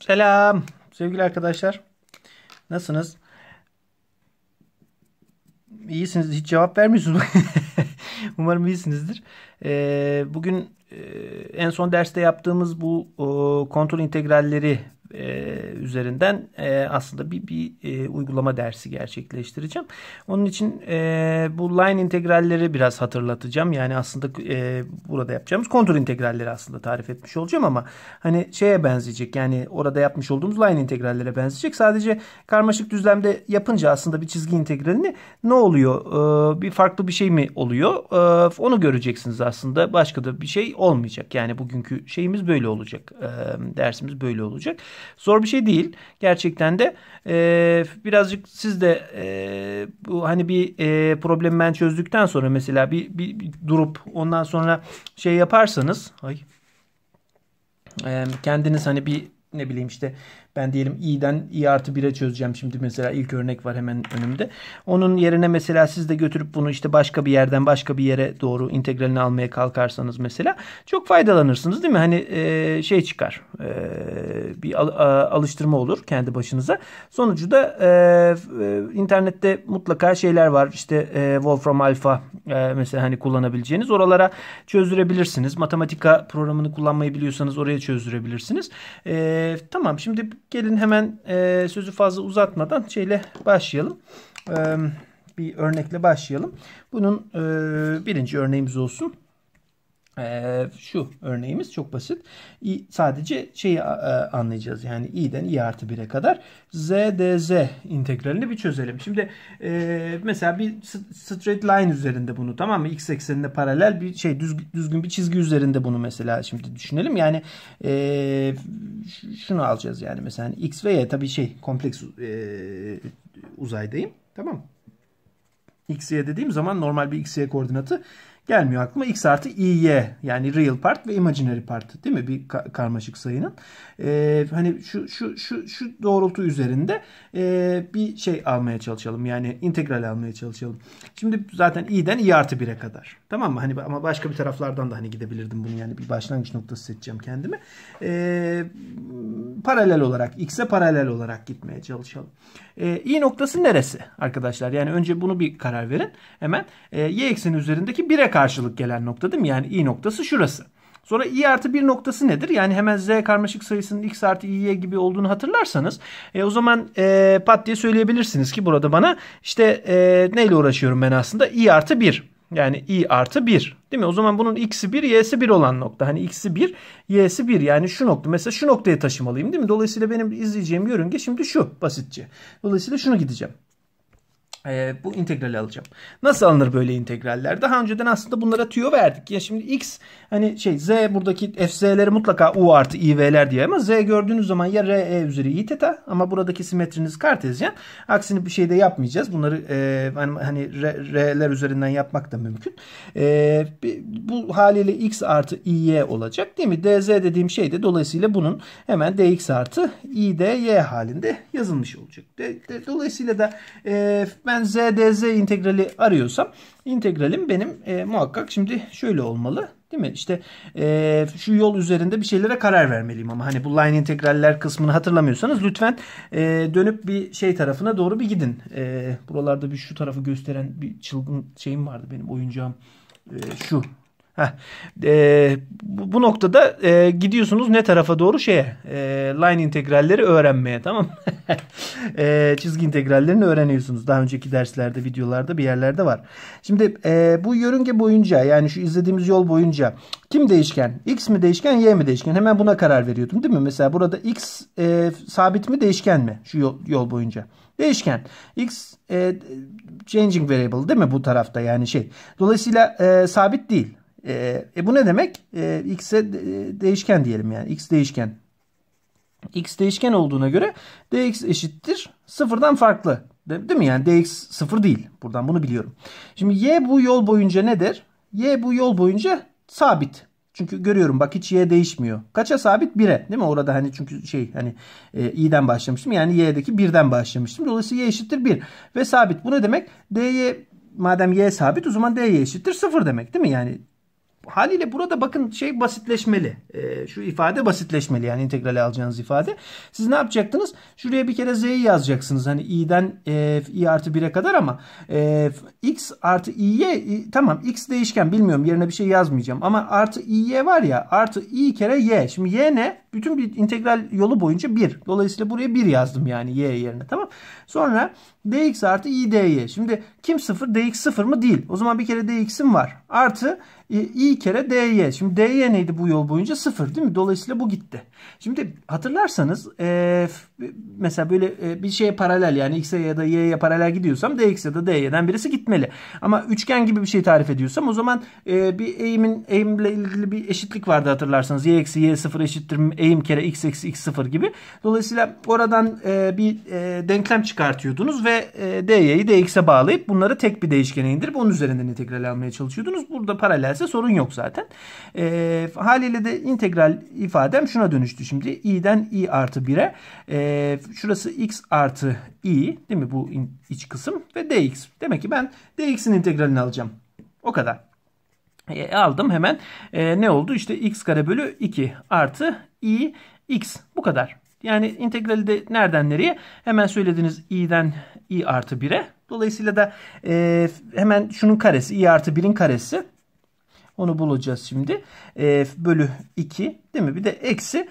Selam sevgili arkadaşlar. Nasılsınız? İyisiniz. Hiç cevap vermiyorsunuz. Umarım iyisinizdir. Ee, bugün e, en son derste yaptığımız bu o, kontrol integralleri e, üzerinden e, aslında bir, bir e, uygulama dersi gerçekleştireceğim. Onun için bu line integralleri biraz hatırlatacağım. Yani aslında burada yapacağımız kontur integralleri aslında tarif etmiş olacağım ama hani şeye benzeyecek yani orada yapmış olduğumuz line integrallere benzeyecek. Sadece karmaşık düzlemde yapınca aslında bir çizgi integralini ne oluyor? bir farklı bir şey mi oluyor? onu göreceksiniz aslında. Başka da bir şey olmayacak. Yani bugünkü şeyimiz böyle olacak. dersimiz böyle olacak. Zor bir şey değil gerçekten de. E, birazcık siz de e, bu hani bir e, problemi ben çözdükten sonra mesela bir, bir, bir durup ondan sonra şey yaparsanız ay, e, kendiniz hani bir ne bileyim işte ben diyelim i'den i artı 1'e çözeceğim şimdi mesela ilk örnek var hemen önümde. Onun yerine mesela siz de götürüp bunu işte başka bir yerden başka bir yere doğru integralini almaya kalkarsanız mesela çok faydalanırsınız değil mi? Hani e, şey çıkar e, bir al, a, alıştırma olur kendi başınıza. Sonucu da e, e internette mutlaka şeyler var işte e, Wolfram Alpha e, mesela hani kullanabileceğiniz oralara çözdürebilirsiniz. Matematika programını kullanmayı biliyorsanız oraya çözdürebilirsiniz. Eee ee, tamam şimdi gelin hemen e, sözü fazla uzatmadan şeyle başlayalım. E, bir örnekle başlayalım. Bunun e, birinci örneğimiz olsun. Ee, şu örneğimiz çok basit. sadece şeyi e, anlayacağız. Yani i'den i artı 1'e kadar z dz integralini bir çözelim. Şimdi e, mesela bir straight line üzerinde bunu tamam mı? X eksenine paralel bir şey düzgün bir çizgi üzerinde bunu mesela şimdi düşünelim. Yani e, şunu alacağız yani mesela hani x ve y tabii şey kompleks uzaydayım. Tamam mı? x, y dediğim zaman normal bir x, y koordinatı gelmiyor aklıma. X artı İ'ye yani real part ve imaginary part değil mi? Bir ka- karmaşık sayının. Ee, hani şu, şu, şu, şu doğrultu üzerinde e, bir şey almaya çalışalım. Yani integral almaya çalışalım. Şimdi zaten i'den i artı 1'e kadar. Tamam mı? Hani ama başka bir taraflardan da hani gidebilirdim bunu. Yani bir başlangıç noktası seçeceğim kendime. Ee, paralel olarak x'e paralel olarak gitmeye çalışalım. Ee, i noktası neresi arkadaşlar? Yani önce bunu bir karar verin. Hemen e, y ekseni üzerindeki 1'e kadar karşılık gelen nokta değil mi? Yani i noktası şurası. Sonra i artı 1 noktası nedir? Yani hemen z karmaşık sayısının x artı i'ye gibi olduğunu hatırlarsanız e, o zaman e, pat diye söyleyebilirsiniz ki burada bana işte e, neyle uğraşıyorum ben aslında? i artı 1. Yani i artı 1 değil mi? O zaman bunun x'i 1 y'si 1 olan nokta. Hani x'i 1 y'si 1 yani şu nokta mesela şu noktaya taşımalıyım değil mi? Dolayısıyla benim izleyeceğim yörünge şimdi şu basitçe. Dolayısıyla şunu gideceğim e, bu integrali alacağım. Nasıl alınır böyle integraller? Daha önceden aslında bunlara tüyo verdik. Ya şimdi x hani şey z buradaki fz'leri mutlaka u artı iv'ler diye ama z gördüğünüz zaman ya r e üzeri i teta ama buradaki simetriniz kartezyen. Aksini bir şeyde yapmayacağız. Bunları e, hani, hani r, r'ler üzerinden yapmak da mümkün. E, bu haliyle x artı iy olacak değil mi? dz dediğim şey de dolayısıyla bunun hemen dx artı i de y halinde yazılmış olacak. De, de, dolayısıyla da e, ben zdz integrali arıyorsam integralim benim e, muhakkak şimdi şöyle olmalı. Değil mi? İşte e, şu yol üzerinde bir şeylere karar vermeliyim ama hani bu line integraller kısmını hatırlamıyorsanız lütfen e, dönüp bir şey tarafına doğru bir gidin. E, buralarda bir şu tarafı gösteren bir çılgın şeyim vardı benim oyuncağım. E, şu Heh. E, bu, noktada e, gidiyorsunuz ne tarafa doğru şeye e, line integralleri öğrenmeye tamam e, çizgi integrallerini öğreniyorsunuz daha önceki derslerde videolarda bir yerlerde var şimdi e, bu yörünge boyunca yani şu izlediğimiz yol boyunca kim değişken x mi değişken y mi değişken hemen buna karar veriyordum değil mi mesela burada x e, sabit mi değişken mi şu yol, yol boyunca değişken x e, changing variable değil mi bu tarafta yani şey dolayısıyla e, sabit değil ee, e, bu ne demek? Ee, e, x'e değişken diyelim yani. X değişken. X değişken olduğuna göre dx eşittir sıfırdan farklı. Değil mi? Yani dx sıfır değil. Buradan bunu biliyorum. Şimdi y bu yol boyunca nedir? y bu yol boyunca sabit. Çünkü görüyorum bak hiç y değişmiyor. Kaça sabit? 1'e değil mi? Orada hani çünkü şey hani e, i'den başlamıştım. Yani y'deki 1'den başlamıştım. Dolayısıyla y eşittir 1 ve sabit. Bu ne demek? dy madem y sabit o zaman dy eşittir 0 demek değil mi? Yani Haliyle burada bakın şey basitleşmeli. E, şu ifade basitleşmeli yani integrali alacağınız ifade. Siz ne yapacaktınız? Şuraya bir kere z'yi yazacaksınız. Hani i'den e, i artı 1'e kadar ama e, x artı i'ye i, tamam x değişken bilmiyorum yerine bir şey yazmayacağım. Ama artı i'ye var ya artı i kere y. Şimdi y ne? Bütün bir integral yolu boyunca 1. Dolayısıyla buraya 1 yazdım yani y yerine tamam. Sonra dx artı i dy. Şimdi kim 0 dx 0 mı değil. O zaman bir kere dx'im var. Artı e, i kere dy. Şimdi dy neydi bu yol boyunca 0 değil mi? Dolayısıyla bu gitti. Şimdi hatırlarsanız e, mesela böyle e, bir şeye paralel yani x'e ya da y'ye paralel gidiyorsam dx ya da dy'den birisi gitmeli. Ama üçgen gibi bir şey tarif ediyorsam o zaman e, bir eğimin eğimle ilgili bir eşitlik vardı hatırlarsanız. y eksi y sıfır eşittir eğim kere x eksi x sıfır gibi. Dolayısıyla oradan e, bir e, denklem çıkartıyordunuz ve e, dy'yi dx'e bağlayıp bunları tek bir değişkene indirip onun üzerinden integral almaya çalışıyordunuz. Burada paralelse sorun yok zaten. E, haliyle de integral ifadem şuna dönüşüyor dönüştü şimdi. i'den i artı 1'e. E, ee, şurası x artı i değil mi bu iç kısım ve dx. Demek ki ben dx'in integralini alacağım. O kadar. E, aldım hemen. E, ne oldu? İşte x kare bölü 2 artı i x. Bu kadar. Yani integrali de nereden nereye? Hemen söylediğiniz i'den i artı 1'e. Dolayısıyla da e, hemen şunun karesi i artı 1'in karesi onu bulacağız şimdi. E, bölü 2 değil mi? Bir de eksi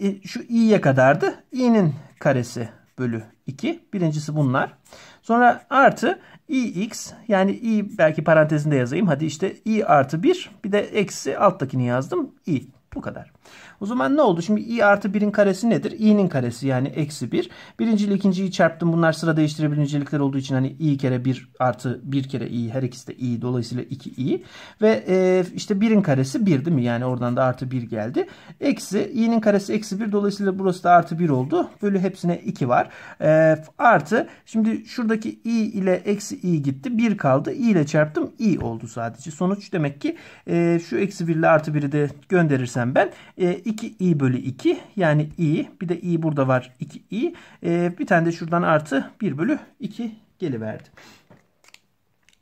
e, şu i'ye kadardı. i'nin karesi bölü 2. Birincisi bunlar. Sonra artı i x yani i belki parantezinde yazayım. Hadi işte i artı 1 bir de eksi alttakini yazdım i. Bu kadar. O zaman ne oldu? Şimdi i artı 1'in karesi nedir? i'nin karesi yani eksi 1. Birinci ile ikinciyi çarptım. Bunlar sıra değiştirebilicilikler olduğu için hani i kere 1 artı 1 kere i her ikisi de i. Dolayısıyla 2i. Ve e, işte 1'in karesi 1 değil mi? Yani oradan da artı 1 geldi. Eksi i'nin karesi eksi 1. Dolayısıyla burası da artı 1 oldu. Bölü hepsine 2 var. E, artı şimdi şuradaki i ile eksi i gitti. 1 kaldı. i ile çarptım. i oldu sadece. Sonuç demek ki e, şu eksi 1 ile artı 1'i de gönderirsem ben 2i e, bölü 2 yani i bir de i burada var 2i e, bir tane de şuradan artı 1 bölü 2 geliverdi.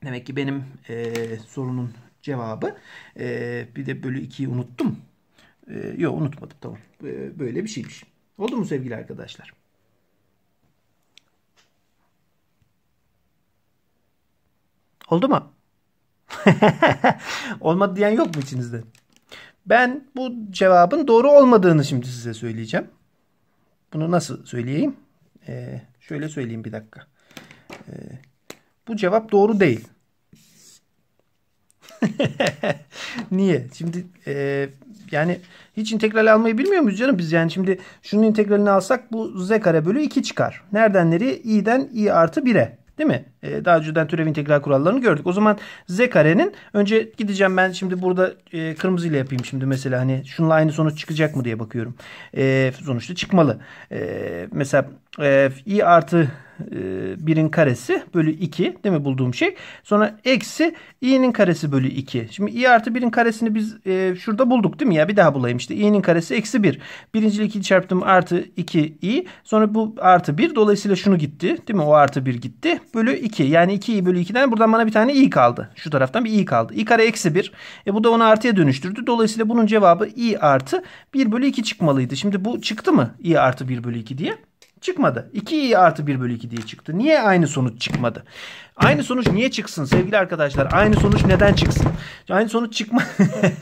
Demek ki benim e, sorunun cevabı e, bir de bölü 2'yi unuttum. E, yok unutmadım tamam. E, böyle bir şeymiş. Oldu mu sevgili arkadaşlar? Oldu mu? Olmadı diyen yok mu içinizde? Ben bu cevabın doğru olmadığını şimdi size söyleyeceğim. Bunu nasıl söyleyeyim? Ee, şöyle söyleyeyim bir dakika. Ee, bu cevap doğru değil. Niye? Şimdi e, yani hiç integral almayı bilmiyor muyuz canım biz? Yani şimdi şunun integralini alsak bu z kare bölü 2 çıkar. Nereden nereye? i'den i artı 1'e. Değil mi? E, daha önceden türev integral kurallarını gördük. O zaman z karenin önce gideceğim ben şimdi burada e, kırmızıyla yapayım şimdi mesela hani şunla aynı sonuç çıkacak mı diye bakıyorum. E, sonuçta çıkmalı. mesela i artı 1'in ee, karesi bölü 2 değil mi bulduğum şey. Sonra eksi i'nin karesi bölü 2. Şimdi i artı 1'in karesini biz e, şurada bulduk değil mi ya? Bir daha bulayım işte. i'nin karesi eksi 1. Birinciyle 2'yi çarptım artı 2 i. Sonra bu artı 1. Dolayısıyla şunu gitti değil mi? O artı 1 gitti. Bölü 2. Yani 2 i bölü 2'den buradan bana bir tane i kaldı. Şu taraftan bir i kaldı. i kare eksi 1. E, bu da onu artıya dönüştürdü. Dolayısıyla bunun cevabı i artı 1 bölü 2 çıkmalıydı. Şimdi bu çıktı mı? i artı 1 bölü 2 diye. Çıkmadı. 2i artı 1 bölü 2 diye çıktı. Niye aynı sonuç çıkmadı? Aynı sonuç niye çıksın sevgili arkadaşlar? Aynı sonuç neden çıksın? Aynı sonuç çıkma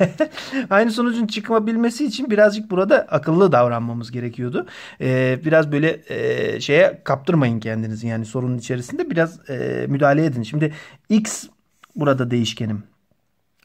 aynı sonucun çıkabilmesi için birazcık burada akıllı davranmamız gerekiyordu. Ee, biraz böyle e, şeye kaptırmayın kendinizi yani sorunun içerisinde biraz e, müdahale edin. Şimdi x burada değişkenim.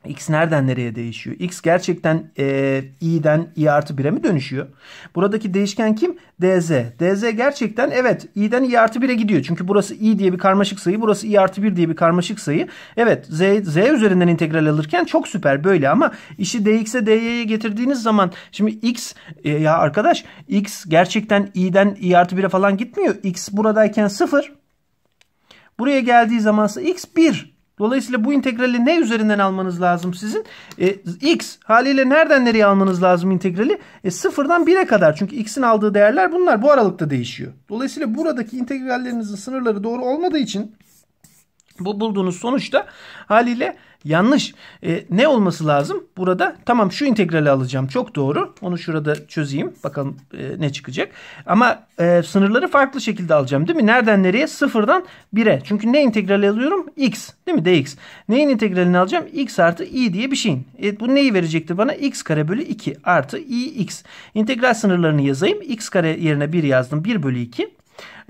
X nereden nereye değişiyor? X gerçekten e, i'den i artı 1'e mi dönüşüyor? Buradaki değişken kim? dz. dz gerçekten evet i'den i artı 1'e gidiyor. Çünkü burası i diye bir karmaşık sayı. Burası i artı 1 diye bir karmaşık sayı. Evet z, z üzerinden integral alırken çok süper böyle ama işi dx'e dy'ye getirdiğiniz zaman şimdi x e, ya arkadaş x gerçekten i'den i artı 1'e falan gitmiyor. x buradayken 0. Buraya geldiği zamansa x 1. Dolayısıyla bu integrali ne üzerinden almanız lazım sizin? E, x haliyle nereden nereye almanız lazım integrali? E, sıfırdan 1'e kadar. Çünkü x'in aldığı değerler bunlar. Bu aralıkta değişiyor. Dolayısıyla buradaki integrallerinizin sınırları doğru olmadığı için bu bulduğunuz sonuç da haliyle yanlış. E, ne olması lazım? Burada tamam şu integrali alacağım. Çok doğru. Onu şurada çözeyim. Bakalım e, ne çıkacak. Ama e, sınırları farklı şekilde alacağım değil mi? Nereden nereye? Sıfırdan 1'e. Çünkü ne integrali alıyorum? X değil mi? dx. Neyin integralini alacağım? x artı i diye bir şeyin. E, bu neyi verecekti bana? x kare bölü 2 artı i x. İntegral sınırlarını yazayım. x kare yerine 1 yazdım. 1 bölü 2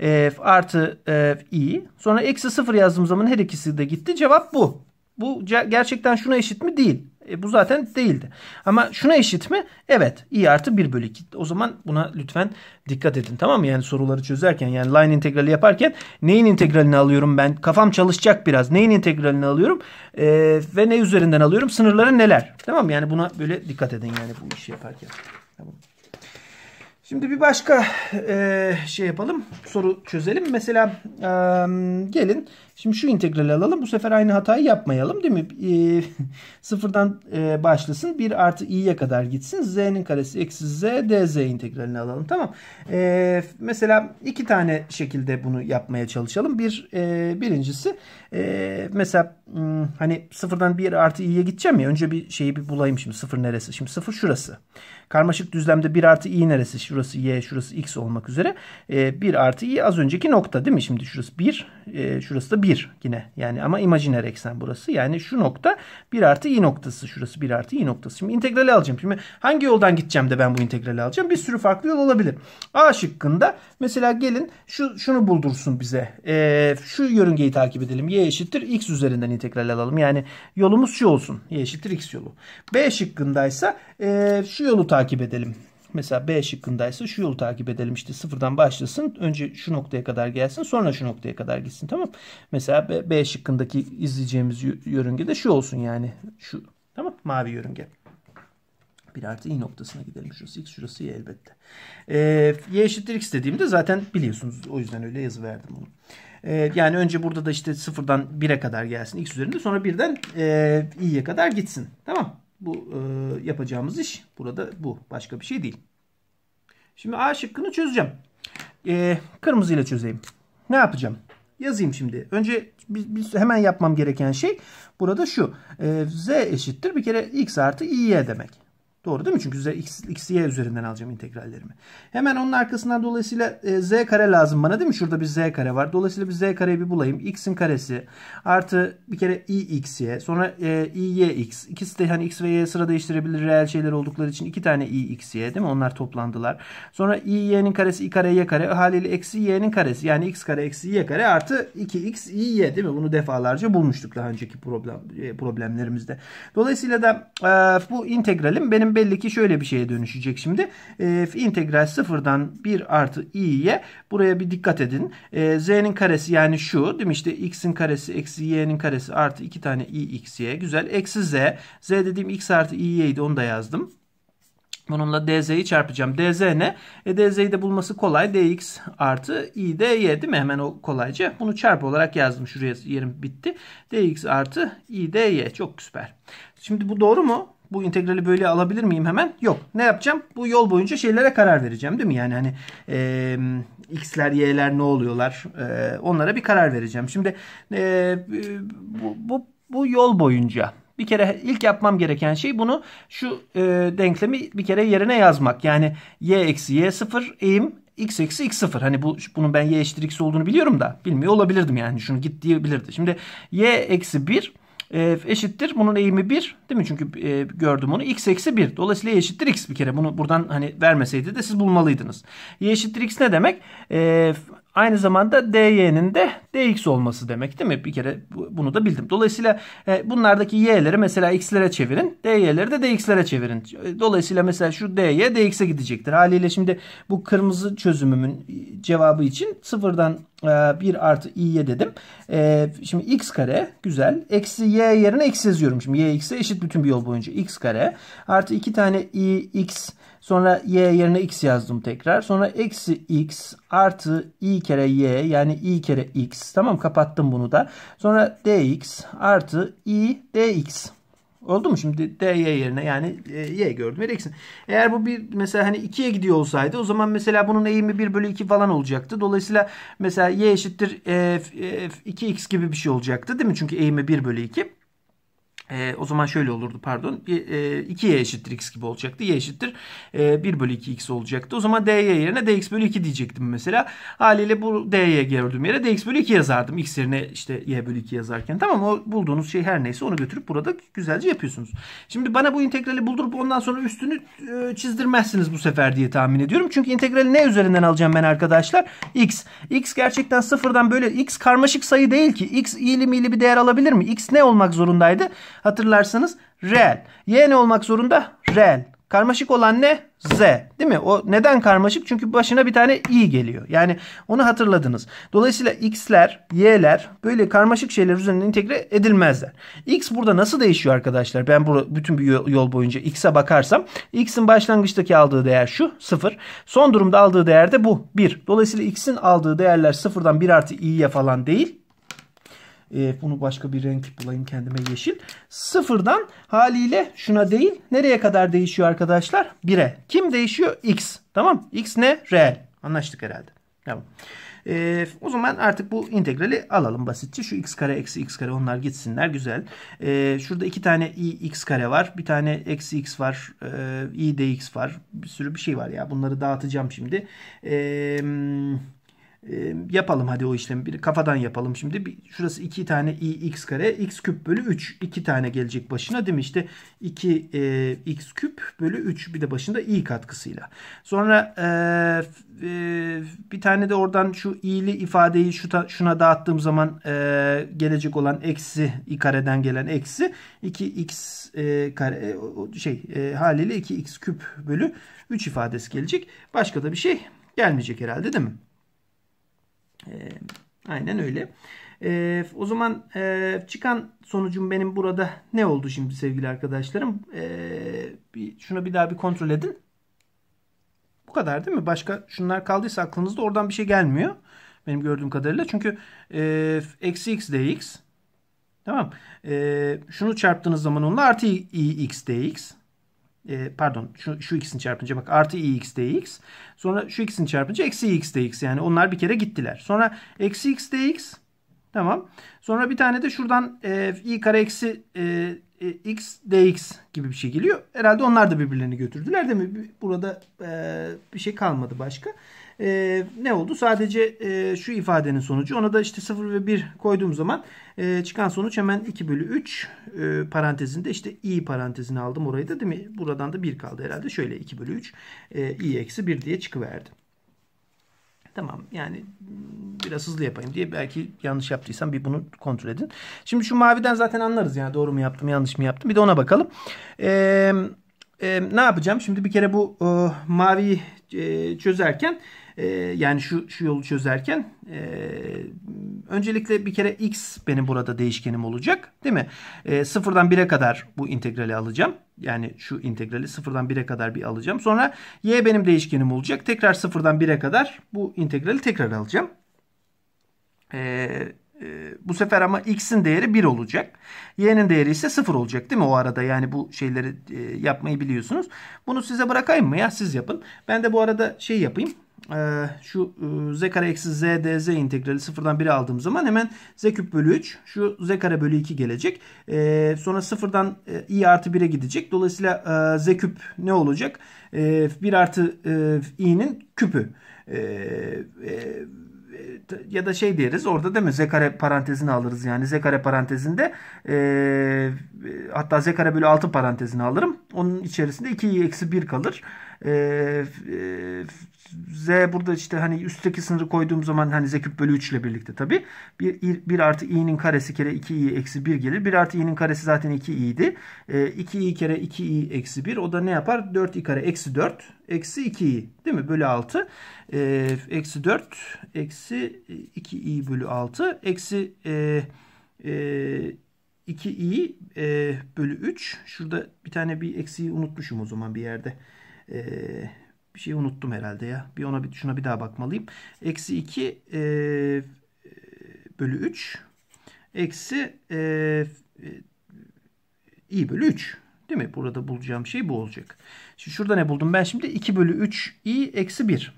e, artı e, i. Sonra eksi 0 yazdığım zaman her ikisi de gitti. Cevap bu. Bu gerçekten şuna eşit mi? Değil. E, bu zaten değildi. Ama şuna eşit mi? Evet. i artı 1 bölü 2. O zaman buna lütfen dikkat edin. Tamam mı? Yani soruları çözerken yani line integrali yaparken neyin integralini alıyorum ben? Kafam çalışacak biraz. Neyin integralini alıyorum? E, ve ne üzerinden alıyorum? Sınırları neler? Tamam mı? Yani buna böyle dikkat edin yani bu işi yaparken. Tamam Şimdi bir başka e, şey yapalım. Soru çözelim. Mesela e, gelin Şimdi şu integrali alalım. Bu sefer aynı hatayı yapmayalım değil mi? E, sıfırdan e, başlasın. 1 artı i'ye kadar gitsin. z'nin karesi eksi z dz integralini alalım. Tamam. E, mesela iki tane şekilde bunu yapmaya çalışalım. Bir e, Birincisi e, mesela hmm, hani sıfırdan 1 artı i'ye gideceğim ya. Önce bir şeyi bir bulayım şimdi. Sıfır neresi? Şimdi sıfır şurası. Karmaşık düzlemde 1 artı i neresi? Şurası y, şurası x olmak üzere. E, 1 artı i az önceki nokta değil mi? Şimdi şurası 1, e, şurası da 1 yine. Yani ama imajiner eksen burası. Yani şu nokta 1 artı i noktası. Şurası 1 artı i noktası. Şimdi integrali alacağım. Şimdi hangi yoldan gideceğim de ben bu integrali alacağım? Bir sürü farklı yol olabilir. A şıkkında mesela gelin şu şunu buldursun bize. E, şu yörüngeyi takip edelim. Y eşittir x üzerinden integral alalım. Yani yolumuz şu olsun. Y eşittir x yolu. B şıkkındaysa e, şu yolu takip edelim. Mesela B şıkkındaysa şu yolu takip edelim işte sıfırdan başlasın. Önce şu noktaya kadar gelsin sonra şu noktaya kadar gitsin tamam. Mesela B, B şıkkındaki izleyeceğimiz yörünge de şu olsun yani. Şu tamam mavi yörünge. 1 artı i noktasına gidelim. Şurası x şurası y elbette. Ee, y eşittir x dediğimde zaten biliyorsunuz. O yüzden öyle yazı verdim bunu. Ee, yani önce burada da işte sıfırdan 1'e kadar gelsin x üzerinde. Sonra birden e, i'ye kadar gitsin. Tamam bu e, yapacağımız iş burada bu. Başka bir şey değil. Şimdi A şıkkını çözeceğim. E, kırmızıyla çözeyim. Ne yapacağım? Yazayım şimdi. Önce bir, bir hemen yapmam gereken şey burada şu. E, z eşittir bir kere x artı y demek. Doğru değil mi? Çünkü z, x, x, y üzerinden alacağım integrallerimi. Hemen onun arkasından dolayısıyla e, z kare lazım bana değil mi? Şurada bir z kare var. Dolayısıyla bir z kareyi bir bulayım. x'in karesi artı bir kere i x y sonra e, i y x. İkisi de hani x ve y sıra değiştirebilir reel şeyler oldukları için iki tane i x y değil mi? Onlar toplandılar. Sonra i y'nin karesi i kare y kare haliyle eksi y'nin karesi yani x kare eksi y kare artı 2x i y değil mi? Bunu defalarca bulmuştuk daha önceki problem e, problemlerimizde. Dolayısıyla da e, bu integralim benim zaten belli ki şöyle bir şeye dönüşecek şimdi. E, integral sıfırdan 1 artı i'ye buraya bir dikkat edin. E, z'nin karesi yani şu değil mi işte x'in karesi eksi y'nin karesi artı 2 tane i x y güzel. Eksi z. Z dediğim x artı i'ydi onu da yazdım. Bununla dz'yi çarpacağım. dz ne? E, dz'yi de bulması kolay. dx artı i dy değil mi? Hemen o kolayca. Bunu çarpı olarak yazdım. Şuraya yerim bitti. dx artı i dy. Çok süper. Şimdi bu doğru mu? bu integrali böyle alabilir miyim hemen? Yok. Ne yapacağım? Bu yol boyunca şeylere karar vereceğim değil mi? Yani hani e, x'ler y'ler ne oluyorlar? E, onlara bir karar vereceğim. Şimdi e, bu, bu, bu yol boyunca bir kere ilk yapmam gereken şey bunu şu e, denklemi bir kere yerine yazmak. Yani y eksi y sıfır eğim x eksi x sıfır. Hani bu bunun ben y eşittir x olduğunu biliyorum da bilmiyor olabilirdim yani. Şunu git diyebilirdi. Şimdi y eksi 1 e, eşittir. Bunun eğimi 1 değil mi? Çünkü e, gördüm onu. X eksi 1. Dolayısıyla y eşittir x bir kere. Bunu buradan hani vermeseydi de siz bulmalıydınız. Y eşittir x ne demek? E, aynı zamanda dy'nin de dx olması demek değil mi? Bir kere bunu da bildim. Dolayısıyla e, bunlardaki y'leri mesela x'lere çevirin. dy'leri de dx'lere çevirin. Dolayısıyla mesela şu dy dx'e gidecektir. Haliyle şimdi bu kırmızı çözümümün cevabı için sıfırdan e, 1 artı i'ye dedim. E, şimdi x kare güzel. Eksi y yerine x yazıyorum. Şimdi y x'e eşit bütün bir yol boyunca x kare artı 2 tane i x Sonra y yerine x yazdım tekrar. Sonra eksi x artı i kere y yani i kere x. Tamam kapattım bunu da. Sonra dx artı i dx. Oldu mu şimdi dy yerine yani e, y gördüm vereceksin. Eğer bu bir mesela hani 2'ye gidiyor olsaydı o zaman mesela bunun eğimi 1 bölü 2 falan olacaktı. Dolayısıyla mesela y eşittir e, 2x e, gibi bir şey olacaktı değil mi? Çünkü eğimi 1 bölü 2. E, o zaman şöyle olurdu pardon. E, 2y eşittir x gibi olacaktı. y eşittir e, 1 bölü 2x olacaktı. O zaman dy yerine dx bölü 2 diyecektim mesela. Haliyle bu dy gördüğüm yere dx bölü 2 yazardım. x yerine işte y bölü 2 yazarken. Tamam o bulduğunuz şey her neyse onu götürüp burada güzelce yapıyorsunuz. Şimdi bana bu integrali buldurup ondan sonra üstünü e, çizdirmezsiniz bu sefer diye tahmin ediyorum. Çünkü integrali ne üzerinden alacağım ben arkadaşlar? x. x gerçekten sıfırdan böyle x karmaşık sayı değil ki. x iyili miyli bir değer alabilir mi? x ne olmak zorundaydı? Hatırlarsanız reel. Y ne olmak zorunda? Reel. Karmaşık olan ne? Z. Değil mi? O neden karmaşık? Çünkü başına bir tane i geliyor. Yani onu hatırladınız. Dolayısıyla x'ler, y'ler böyle karmaşık şeyler üzerine entegre edilmezler. X burada nasıl değişiyor arkadaşlar? Ben burada bütün bir yol boyunca x'e bakarsam x'in başlangıçtaki aldığı değer şu 0. Son durumda aldığı değer de bu 1. Dolayısıyla x'in aldığı değerler 0'dan 1 artı i'ye falan değil e, bunu başka bir renk bulayım kendime yeşil. Sıfırdan haliyle şuna değil nereye kadar değişiyor arkadaşlar? 1'e. Kim değişiyor? X. Tamam. X ne? Reel. Anlaştık herhalde. Tamam. E, o zaman artık bu integrali alalım basitçe. Şu x kare eksi x kare onlar gitsinler. Güzel. E, şurada iki tane i x kare var. Bir tane eksi x var. E, i dx var. Bir sürü bir şey var ya. Bunları dağıtacağım şimdi. Eee yapalım hadi o işlemi. Bir, kafadan yapalım şimdi. Bir, şurası 2 tane i x kare x küp bölü 3. 2 tane gelecek başına değil mi? İşte 2 e, x küp bölü 3 bir de başında i katkısıyla. Sonra e, e, bir tane de oradan şu i'li ifadeyi şu ta, şuna dağıttığım zaman e, gelecek olan eksi i kareden gelen eksi 2 x e, kare şey e, haliyle 2 x küp bölü 3 ifadesi gelecek. Başka da bir şey gelmeyecek herhalde değil mi? aynen öyle. E, o zaman e, çıkan sonucum benim burada ne oldu şimdi sevgili arkadaşlarım? E, bir, şunu bir daha bir kontrol edin. Bu kadar değil mi? Başka şunlar kaldıysa aklınızda oradan bir şey gelmiyor. Benim gördüğüm kadarıyla. Çünkü eksi x dx Tamam. E, şunu çarptığınız zaman onunla artı i, i, x dx e, pardon şu, şu ikisini çarpınca bak artı ix dx sonra şu ikisini çarpınca eksi x dx yani onlar bir kere gittiler. Sonra eksi x dx tamam. Sonra bir tane de şuradan e, i kare eksi e, e, x dx gibi bir şey geliyor. Herhalde onlar da birbirlerini götürdüler değil mi? Burada e, bir şey kalmadı başka e, ne oldu? Sadece e, şu ifadenin sonucu. Ona da işte 0 ve 1 koyduğum zaman e, çıkan sonuç hemen 2 bölü 3 e, parantezinde işte i parantezini aldım orayı da değil mi? Buradan da 1 kaldı herhalde. Şöyle 2 bölü 3 e, i eksi 1 diye çıkıverdi. Tamam yani biraz hızlı yapayım diye belki yanlış yaptıysam bir bunu kontrol edin. Şimdi şu maviden zaten anlarız yani doğru mu yaptım yanlış mı yaptım bir de ona bakalım. Ee, e, ne yapacağım şimdi bir kere bu e, maviyi e, çözerken ee, yani şu, şu yolu çözerken e, öncelikle bir kere x benim burada değişkenim olacak değil mi? E, sıfırdan 1'e kadar bu integrali alacağım. Yani şu integrali sıfırdan 1'e kadar bir alacağım. Sonra y benim değişkenim olacak. Tekrar sıfırdan 1'e kadar bu integrali tekrar alacağım. Eee e, bu sefer ama x'in değeri 1 olacak. Y'nin değeri ise 0 olacak değil mi o arada? Yani bu şeyleri e, yapmayı biliyorsunuz. Bunu size bırakayım mı ya? Siz yapın. Ben de bu arada şey yapayım. Ee, şu e, z kare eksi z dz integrali sıfırdan 1'e aldığım zaman hemen z küp bölü 3 şu z kare bölü 2 gelecek. Ee, sonra sıfırdan e, i artı 1'e gidecek. Dolayısıyla e, z küp ne olacak? Ee, e, 1 artı i'nin küpü. ya da şey deriz orada değil mi? Z kare parantezini alırız yani. Z kare parantezinde hatta Z kare bölü 6 parantezini alırım. Onun içerisinde 2 eksi 1 kalır. Ee, e, z burada işte hani üstteki sınırı koyduğum zaman hani Z küp bölü 3 ile birlikte tabi. 1, 1 artı i'nin karesi kere 2i eksi 1 gelir. 1 artı i'nin karesi zaten 2i'ydi. E, ee, 2i kere 2i eksi 1 o da ne yapar? 4i kare eksi 4 eksi 2i değil mi? Bölü 6. Ee, eksi 4 eksi 2i bölü 6 eksi e, e, 2i e, bölü 3. Şurada bir tane bir eksiyi unutmuşum o zaman bir yerde e, bir şey unuttum herhalde ya. Bir ona bir şuna bir daha bakmalıyım. Eksi 2 e, bölü 3 eksi e, i bölü 3 değil mi? Burada bulacağım şey bu olacak. Şimdi şurada ne buldum ben şimdi? 2 bölü 3 i eksi 1.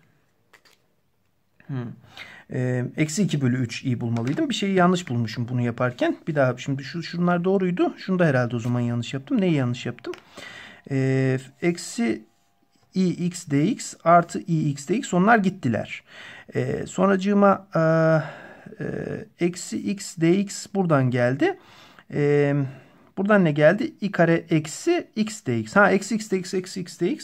Hmm. Eksi 2 bölü 3 i bulmalıydım. Bir şeyi yanlış bulmuşum bunu yaparken. Bir daha şimdi şu, şunlar doğruydu. Şunu da herhalde o zaman yanlış yaptım. Neyi yanlış yaptım? Eksi ix dx artı ix dx onlar gittiler. E, sonracığıma e, e, eksi x dx buradan geldi. Eee Buradan ne geldi? i kare eksi x dx. Ha eksi x dx eksi x dx.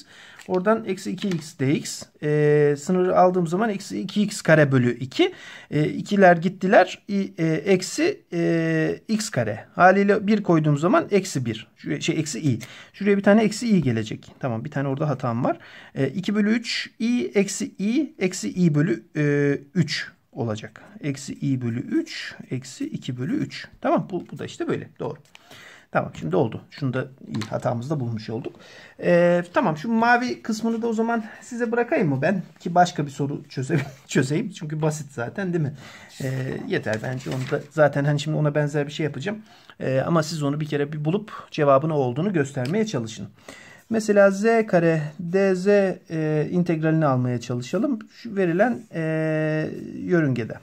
Oradan eksi 2x dx. E, sınırı aldığım zaman eksi 2x kare bölü 2. E, ee, ikiler gittiler. e, eksi e, x kare. Haliyle 1 koyduğum zaman eksi 1. Şuraya, şey eksi i. Şuraya bir tane eksi i gelecek. Tamam bir tane orada hatam var. E, ee, 2 bölü 3 i eksi i eksi i bölü e, 3 olacak. Eksi i bölü 3 eksi 2 bölü 3. Tamam bu, bu da işte böyle. Doğru. Tamam şimdi oldu. Şunu da iyi hatamızda bulmuş olduk. Ee, tamam şu mavi kısmını da o zaman size bırakayım mı ben? Ki başka bir soru çöze, çözeyim. Çünkü basit zaten değil mi? Ee, yeter bence onu da zaten hani şimdi ona benzer bir şey yapacağım. Ee, ama siz onu bir kere bir bulup cevabını olduğunu göstermeye çalışın. Mesela z kare dz e, integralini almaya çalışalım. Şu verilen e, yörüngede.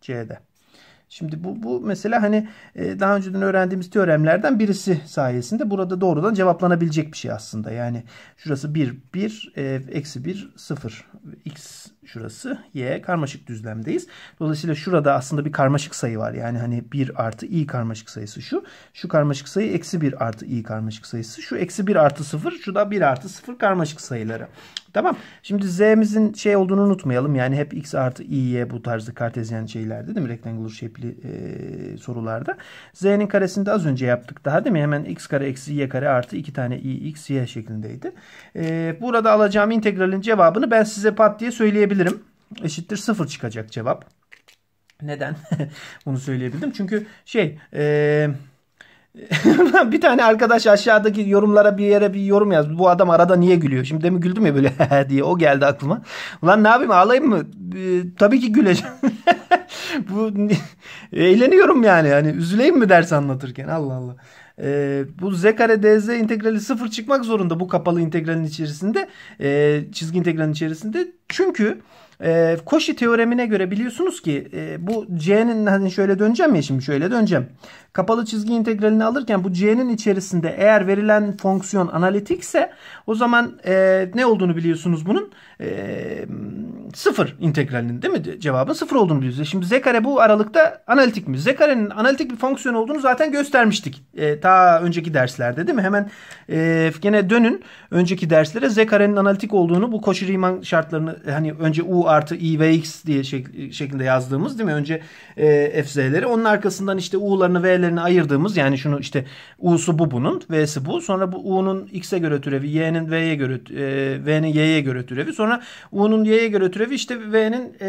C'de. Şimdi bu, bu mesela hani e, daha önceden öğrendiğimiz teoremlerden birisi sayesinde burada doğrudan cevaplanabilecek bir şey aslında. Yani şurası 1, 1, e, eksi 1, 0. X Şurası y karmaşık düzlemdeyiz. Dolayısıyla şurada aslında bir karmaşık sayı var. Yani hani 1 artı i karmaşık sayısı şu. Şu karmaşık sayı eksi 1 artı i karmaşık sayısı. Şu eksi 1 artı 0. Şu da 1 artı 0 karmaşık sayıları. Tamam. Şimdi z'mizin şey olduğunu unutmayalım. Yani hep x artı i, y bu tarzı kartezyen şeylerde değil mi? Rectangular shape'li e, sorularda. z'nin karesini de az önce yaptık daha değil mi? Hemen x kare eksi y kare artı 2 tane i, x, y şeklindeydi. E, burada alacağım integralin cevabını ben size pat diye söyleyebilirim söyleyebilirim. Eşittir 0 çıkacak cevap. Neden bunu söyleyebildim? Çünkü şey e, bir tane arkadaş aşağıdaki yorumlara bir yere bir yorum yaz. Bu adam arada niye gülüyor? Şimdi demin güldüm ya böyle diye o geldi aklıma. Ulan ne yapayım ağlayayım mı? E, tabii ki güleceğim. Bu eğleniyorum yani. yani üzüleyim mi ders anlatırken? Allah Allah. E, bu z kare dz integrali sıfır çıkmak zorunda bu kapalı integralin içerisinde. E, çizgi integralin içerisinde. Çünkü... E, ee, Koşi teoremine göre biliyorsunuz ki e, bu C'nin hani şöyle döneceğim ya şimdi şöyle döneceğim. Kapalı çizgi integralini alırken bu C'nin içerisinde eğer verilen fonksiyon analitikse o zaman e, ne olduğunu biliyorsunuz bunun? E, sıfır integralinin değil mi? Cevabın sıfır olduğunu biliyoruz. Şimdi Z kare bu aralıkta analitik mi? Z karenin analitik bir fonksiyon olduğunu zaten göstermiştik. E, ta önceki derslerde değil mi? Hemen e, gene dönün önceki derslere Z karenin analitik olduğunu bu Koşi-Riemann şartlarını hani önce U artı i e ve diye şek- şeklinde yazdığımız değil mi? Önce e, fz'leri onun arkasından işte u'larını v'lerini ayırdığımız yani şunu işte u'su bu bunun v'si bu sonra bu u'nun x'e göre türevi y'nin v'ye göre e, v'nin y'ye göre türevi sonra u'nun y'ye göre türevi işte v'nin e,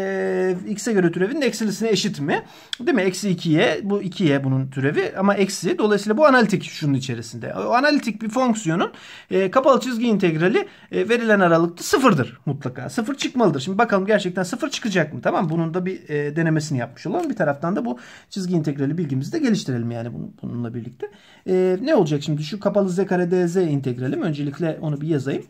x'e göre türevinin eksilisine eşit mi? Değil mi? Eksi 2y bu 2y bunun türevi ama eksi dolayısıyla bu analitik şunun içerisinde. O analitik bir fonksiyonun e, kapalı çizgi integrali e, verilen aralıkta sıfırdır mutlaka. Sıfır çıkmalıdır. Şimdi bakalım gerçekten sıfır çıkacak mı? Tamam bunun da bir e, denemesini yapmış olalım. Bir taraftan da bu çizgi integrali bilgimizi de geliştirelim yani bunu, bununla birlikte. E, ne olacak şimdi? Şu kapalı z kare dz integralim. Öncelikle onu bir yazayım.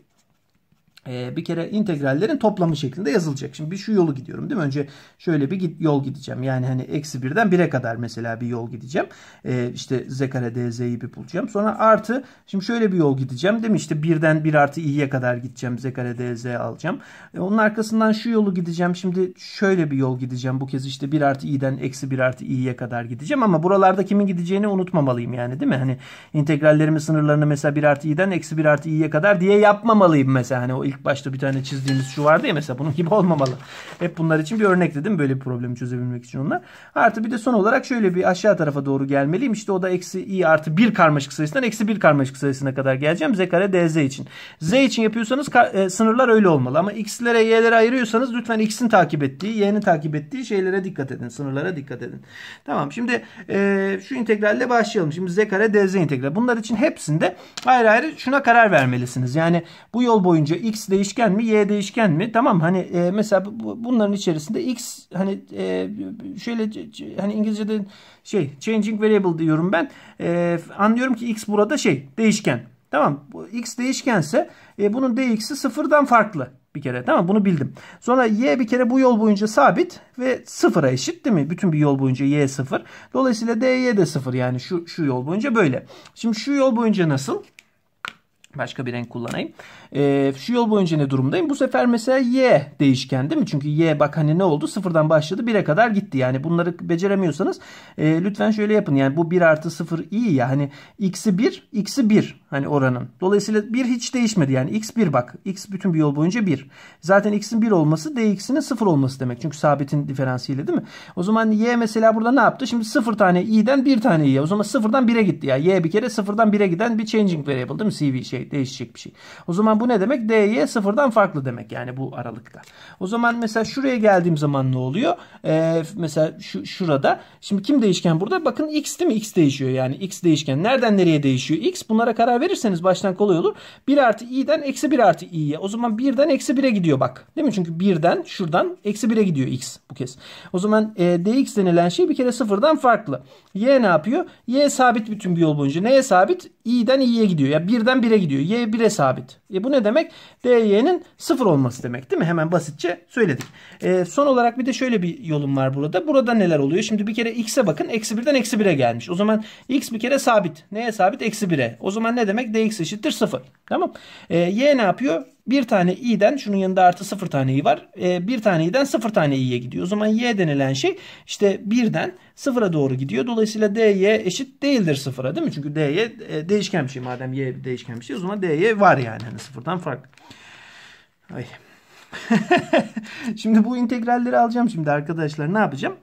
Ee, bir kere integrallerin toplamı şeklinde yazılacak. Şimdi bir şu yolu gidiyorum değil mi? Önce şöyle bir yol gideceğim. Yani hani eksi birden bire kadar mesela bir yol gideceğim. E, işte z kare dz'yi bir bulacağım. Sonra artı şimdi şöyle bir yol gideceğim değil mi? İşte birden bir artı i'ye kadar gideceğim. z kare dz alacağım. Ee, onun arkasından şu yolu gideceğim. Şimdi şöyle bir yol gideceğim. Bu kez işte bir artı i'den eksi bir artı i'ye kadar gideceğim. Ama buralarda kimin gideceğini unutmamalıyım yani değil mi? Hani integrallerimin sınırlarını mesela bir artı i'den eksi bir artı i'ye kadar diye yapmamalıyım mesela. Hani o ilk ilk başta bir tane çizdiğimiz şu vardı ya mesela bunun gibi olmamalı. Hep bunlar için bir örnek dedim böyle bir problemi çözebilmek için onlar. Artı bir de son olarak şöyle bir aşağı tarafa doğru gelmeliyim. İşte o da eksi i artı bir karmaşık sayısından eksi bir karmaşık sayısına kadar geleceğim. Z kare dz için. Z için yapıyorsanız e, sınırlar öyle olmalı. Ama x'lere y'lere ayırıyorsanız lütfen x'in takip ettiği y'nin takip ettiği şeylere dikkat edin. Sınırlara dikkat edin. Tamam şimdi e, şu integralle başlayalım. Şimdi z kare dz integral. Bunlar için hepsinde ayrı ayrı şuna karar vermelisiniz. Yani bu yol boyunca x değişken mi y değişken mi tamam hani e, mesela bu, bunların içerisinde x hani e, şöyle hani İngilizce'de şey changing variable diyorum ben e, anlıyorum ki x burada şey değişken tamam bu x değişkense e, bunun dx'i sıfırdan farklı bir kere tamam bunu bildim. Sonra y bir kere bu yol boyunca sabit ve sıfıra eşit değil mi? Bütün bir yol boyunca y sıfır. Dolayısıyla dy de sıfır yani şu, şu yol boyunca böyle. Şimdi şu yol boyunca nasıl? Başka bir renk kullanayım. E, şu yol boyunca ne durumdayım? Bu sefer mesela y değişken değil mi? Çünkü y bak hani ne oldu? Sıfırdan başladı 1'e kadar gitti. Yani bunları beceremiyorsanız e, lütfen şöyle yapın. Yani bu 1 artı 0 iyi ya. Hani x'i 1, x'i 1 hani oranın. Dolayısıyla 1 hiç değişmedi. Yani x 1 bak. x bütün bir yol boyunca 1. Zaten x'in 1 olması dx'inin 0 olması demek. Çünkü sabitin diferansiyeli değil mi? O zaman y mesela burada ne yaptı? Şimdi 0 tane i'den 1 tane i'ye. O zaman 0'dan 1'e gitti ya. Yani y bir kere 0'dan 1'e giden bir changing variable değil mi? CV şey değişecek bir şey. O zaman bu ne demek? D'ye sıfırdan farklı demek yani bu aralıkta. O zaman mesela şuraya geldiğim zaman ne oluyor? Ee, mesela şu, şurada. Şimdi kim değişken burada? Bakın x değil mi? X değişiyor yani. X değişken. Nereden nereye değişiyor? X. Bunlara karar verirseniz baştan kolay olur. 1 artı i'den eksi 1 artı i'ye. O zaman 1'den eksi 1'e gidiyor bak. Değil mi? Çünkü 1'den şuradan eksi 1'e gidiyor x bu kez. O zaman e, dx denilen şey bir kere sıfırdan farklı. Y ne yapıyor? Y sabit bütün bir yol boyunca. Neye sabit? i'den i'ye gidiyor. Ya yani 1'den 1'e gidiyor diyor. Y 1'e sabit. E bu ne demek? DY'nin 0 olması demek değil mi? Hemen basitçe söyledik. E, son olarak bir de şöyle bir yolum var burada. Burada neler oluyor? Şimdi bir kere x'e bakın. Eksi 1'den eksi 1'e gelmiş. O zaman x bir kere sabit. Neye sabit? Eksi 1'e. O zaman ne demek? dx eşittir 0. Tamam. E, y ne yapıyor? Bir tane i'den şunun yanında artı sıfır tane i var. E, bir tane i'den sıfır tane i'ye gidiyor. O zaman y denilen şey işte birden sıfıra doğru gidiyor. Dolayısıyla dy eşit değildir sıfıra değil mi? Çünkü dy e, değişken bir şey. Madem y değişken bir şey o zaman dy var yani. Hani sıfırdan farklı. Ay. şimdi bu integralleri alacağım şimdi arkadaşlar. Ne yapacağım?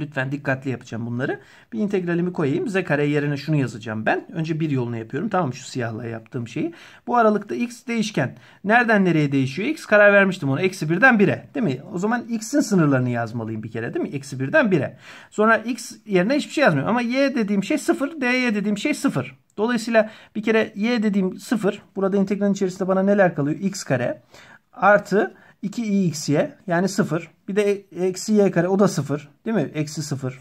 Lütfen dikkatli yapacağım bunları. Bir integralimi koyayım. Z kare yerine şunu yazacağım ben. Önce bir yolunu yapıyorum. Tamam şu siyahla yaptığım şeyi. Bu aralıkta x değişken. Nereden nereye değişiyor? X karar vermiştim ona. Eksi birden bire. Değil mi? O zaman x'in sınırlarını yazmalıyım bir kere değil mi? Eksi birden bire. Sonra x yerine hiçbir şey yazmıyorum. Ama y dediğim şey sıfır. dy dediğim şey sıfır. Dolayısıyla bir kere y dediğim sıfır. Burada integralin içerisinde bana neler kalıyor? x kare artı 2i'x'ye yani 0. Bir de eksi y kare o da 0. Değil mi? Eksi 0.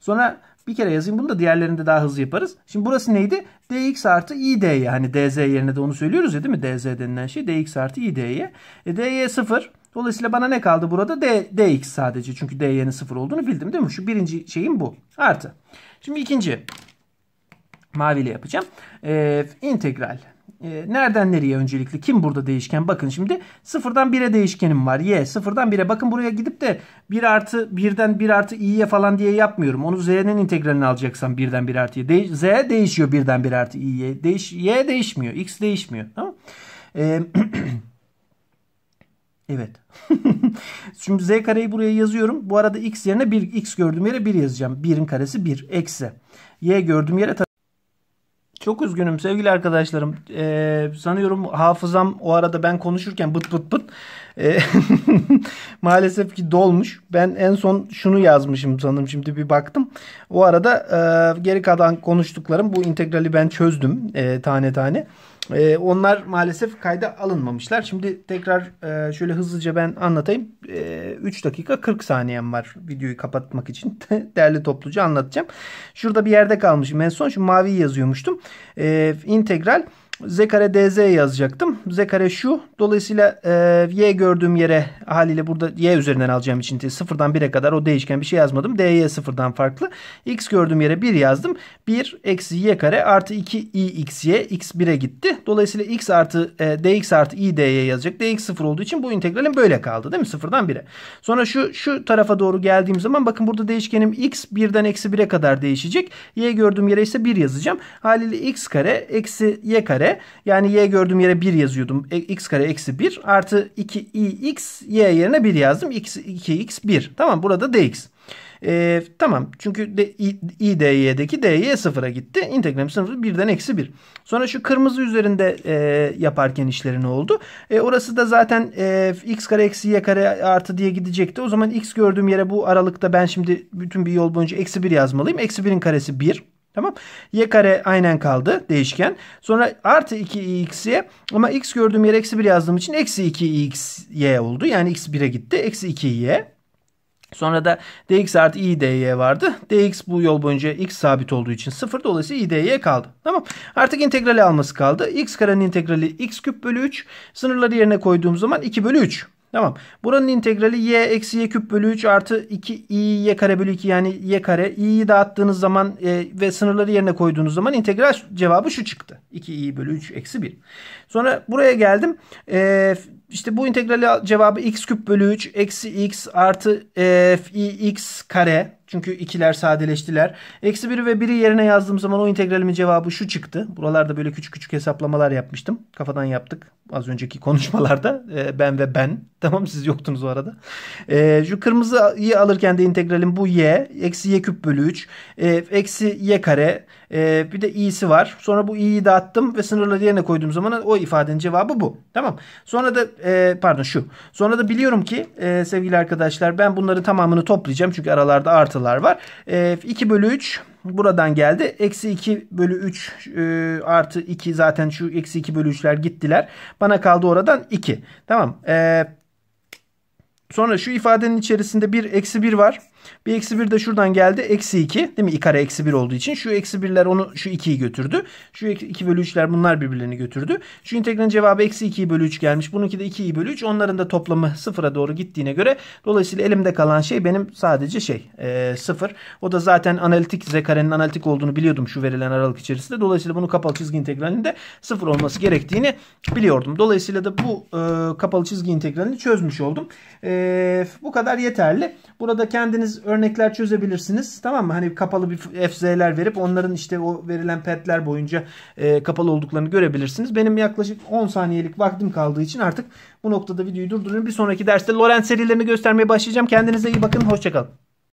Sonra bir kere yazayım. Bunu da diğerlerinde daha hızlı yaparız. Şimdi burası neydi? dx artı idy. Hani dz yerine de onu söylüyoruz ya değil mi? dz denilen şey dx artı idy'ye. E, dy 0. Dolayısıyla bana ne kaldı burada? D, dx sadece. Çünkü dy'nin 0 olduğunu bildim değil mi? Şu birinci şeyim bu. Artı. Şimdi ikinci maviyle yapacağım. E, integral e, nereden nereye öncelikli? Kim burada değişken? Bakın şimdi sıfırdan bire değişkenim var. Y sıfırdan bire. Bakın buraya gidip de 1 artı 1'den 1 artı i'ye falan diye yapmıyorum. Onu z'nin integralini alacaksam 1'den 1 artı y. z değişiyor 1'den 1 artı i'ye. Değiş y değişmiyor. X değişmiyor. Tamam e, Evet. şimdi z kareyi buraya yazıyorum. Bu arada x yerine 1 x gördüğüm yere 1 yazacağım. 1'in karesi 1 eksi. Y gördüğüm yere çok üzgünüm sevgili arkadaşlarım. Ee, sanıyorum hafızam o arada ben konuşurken bıt bıt bıt. Ee, maalesef ki dolmuş. Ben en son şunu yazmışım sanırım şimdi bir baktım. O arada e, geri kalan konuştuklarım bu integrali ben çözdüm e, tane tane. E, onlar maalesef kayda alınmamışlar. Şimdi tekrar e, şöyle hızlıca ben anlatayım. E, ee, 3 dakika 40 saniyem var videoyu kapatmak için. Değerli topluca anlatacağım. Şurada bir yerde kalmışım en son. Şu mavi yazıyormuştum. E, integral z kare dz yazacaktım. z kare şu. Dolayısıyla e, y gördüğüm yere haliyle burada y üzerinden alacağım için sıfırdan 1'e kadar o değişken bir şey yazmadım. dy sıfırdan farklı. x gördüğüm yere 1 yazdım. 1 eksi y kare artı 2 i x y x 1'e gitti. Dolayısıyla x artı e, dx artı i dy yazacak. dx sıfır olduğu için bu integralim böyle kaldı değil mi? Sıfırdan 1'e. Sonra şu şu tarafa doğru geldiğim zaman bakın burada değişkenim x 1'den eksi 1'e kadar değişecek. y gördüğüm yere ise 1 yazacağım. Haliyle x kare eksi y kare kare. Yani y gördüğüm yere 1 yazıyordum. E, x kare eksi 1 artı 2 i x y yerine 1 yazdım. X, 2x 1. Tamam burada dx. E, tamam çünkü de, i, i dy'deki dy 0'a gitti. İntegralim sınıfı 1'den eksi 1. Sonra şu kırmızı üzerinde e, yaparken işleri ne oldu? E, orası da zaten e, x kare eksi y kare artı diye gidecekti. O zaman x gördüğüm yere bu aralıkta ben şimdi bütün bir yol boyunca eksi 1 yazmalıyım. Eksi 1'in karesi bir. Tamam. Y kare aynen kaldı değişken. Sonra artı 2x'ye ama x gördüğüm yere eksi 1 yazdığım için eksi 2xy oldu. Yani x 1'e gitti. Eksi 2y. Sonra da dx artı i dy vardı. dx bu yol boyunca x sabit olduğu için 0. Dolayısıyla i dy kaldı. Tamam. Artık integrali alması kaldı. x karenin integrali x küp bölü 3. Sınırları yerine koyduğum zaman 2 bölü 3. Tamam. Buranın integrali y eksi y küp bölü 3 artı 2 i y kare bölü 2 yani y kare. i'yi dağıttığınız zaman e, ve sınırları yerine koyduğunuz zaman integral cevabı şu çıktı. 2 i bölü 3 eksi 1. Sonra buraya geldim. E, işte bu integrali cevabı x küp bölü 3 eksi x artı e, i x kare. Çünkü ikiler sadeleştiler. Eksi 1'i ve 1'i yerine yazdığım zaman o integralimin cevabı şu çıktı. Buralarda böyle küçük küçük hesaplamalar yapmıştım. Kafadan yaptık az önceki konuşmalarda e, ben ve ben tamam siz yoktunuz o arada. E, şu kırmızıyı alırken de integralin bu y eksi y küp bölü 3 e, eksi y kare e, bir de i'si var. Sonra bu i'yi dağıttım ve sınırları yerine koyduğum zaman o ifadenin cevabı bu. Tamam. Sonra da e, pardon şu. Sonra da biliyorum ki e, sevgili arkadaşlar ben bunları tamamını toplayacağım çünkü aralarda artılar var. E, 2 bölü 3 buradan geldi. Eksi 2 bölü 3 e, artı 2 zaten şu eksi 2 bölü 3'ler gittiler. Bana kaldı oradan 2. Tamam. E, sonra şu ifadenin içerisinde bir eksi 1 var. Bir eksi 1 de şuradan geldi. Eksi 2 değil mi? i kare eksi 1 olduğu için. Şu eksi 1'ler onu şu 2'yi götürdü. Şu 2 bölü 3'ler bunlar birbirlerini götürdü. Şu integralin cevabı eksi 2 bölü 3 gelmiş. Bununki de 2 bölü 3. Onların da toplamı sıfıra doğru gittiğine göre dolayısıyla elimde kalan şey benim sadece şey e, sıfır. O da zaten analitik z karenin analitik olduğunu biliyordum şu verilen aralık içerisinde. Dolayısıyla bunu kapalı çizgi integralinde sıfır olması gerektiğini biliyordum. Dolayısıyla da bu e, kapalı çizgi integralini çözmüş oldum. E, bu kadar yeterli. Burada kendiniz örnekler çözebilirsiniz. Tamam mı? Hani kapalı bir FZ'ler verip onların işte o verilen petler boyunca e, kapalı olduklarını görebilirsiniz. Benim yaklaşık 10 saniyelik vaktim kaldığı için artık bu noktada videoyu durduruyorum. Bir sonraki derste Lorentz serilerini göstermeye başlayacağım. Kendinize iyi bakın. Hoşçakalın.